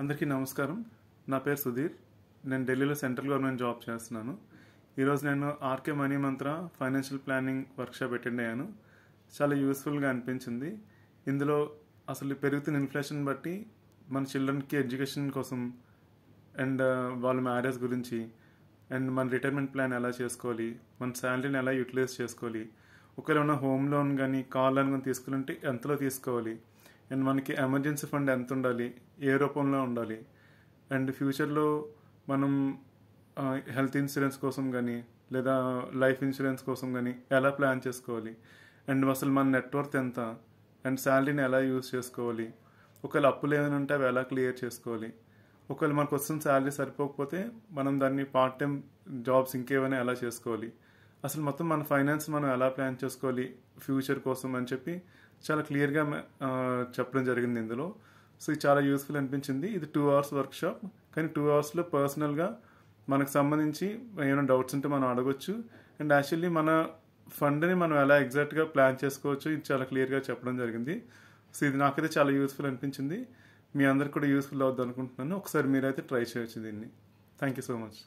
అందరికీ నమస్కారం నా పేరు సుధీర్ నేను ఢిల్లీలో సెంట్రల్ గవర్నమెంట్ జాబ్ చేస్తున్నాను ఈరోజు నేను RK Money Mantra financial planning workshop attend అయ్యాను చాలా యూస్ఫుల్గా అనిపించింది ఇందులో అసలు పెరుగుతున్న ఇన్ఫ్లేషన్ బట్టి మన చిల్డ్రన్కి ఎడ్యుకేషన్ కోసం అండ్ వాళ్ళ మ్యారేజ్ గురించి అండ్ మన రిటైర్మెంట్ ప్లాన్ ఎలా చేసుకోవాలి మన శాలరీని ఎలా యూటిలైజ్ చేసుకోవాలి ఒకవేళ ఉన్న హోమ్ లోన్ కానీ కార్ లోన్ కానీ తీసుకోవాలంటే ఎంతలో తీసుకోవాలి అండ్ మనకి ఎమర్జెన్సీ ఫండ్ ఎంత ఉండాలి ఏ రూపంలో ఉండాలి అండ్ ఫ్యూచర్లో మనం హెల్త్ ఇన్సూరెన్స్ కోసం కానీ లేదా లైఫ్ ఇన్సూరెన్స్ కోసం కానీ ఎలా ప్లాన్ చేసుకోవాలి అండ్ అసలు మన నెట్వర్క్ ఎంత అండ్ శాలరీని ఎలా యూజ్ చేసుకోవాలి ఒకవేళ అప్పులు ఏమైనా ఉంటే అవి ఎలా క్లియర్ చేసుకోవాలి ఒకవేళ మనకు వస్తున్న శాలరీ సరిపోకపోతే మనం దాన్ని పార్ట్ టైం జాబ్స్ ఇంకేమైనా ఎలా చేసుకోవాలి అసలు మొత్తం మన ఫైనాన్స్ మనం ఎలా ప్లాన్ చేసుకోవాలి ఫ్యూచర్ కోసం అని చెప్పి చాలా క్లియర్గా చెప్పడం జరిగింది ఇందులో సో ఇది చాలా యూస్ఫుల్ అనిపించింది ఇది టూ అవర్స్ వర్క్షాప్ కానీ టూ అవర్స్లో పర్సనల్గా మనకు సంబంధించి ఏమైనా డౌట్స్ ఉంటే మనం అడగొచ్చు అండ్ యాక్చువల్లీ మన ఫండ్ని మనం ఎలా ఎగ్జాక్ట్గా ప్లాన్ చేసుకోవచ్చు ఇది చాలా క్లియర్గా చెప్పడం జరిగింది సో ఇది నాకైతే చాలా యూస్ఫుల్ అనిపించింది మీ అందరికి కూడా యూస్ఫుల్ అవుద్ది అనుకుంటున్నాను ఒకసారి మీరైతే ట్రై చేయొచ్చు దీన్ని థ్యాంక్ యూ సో మచ్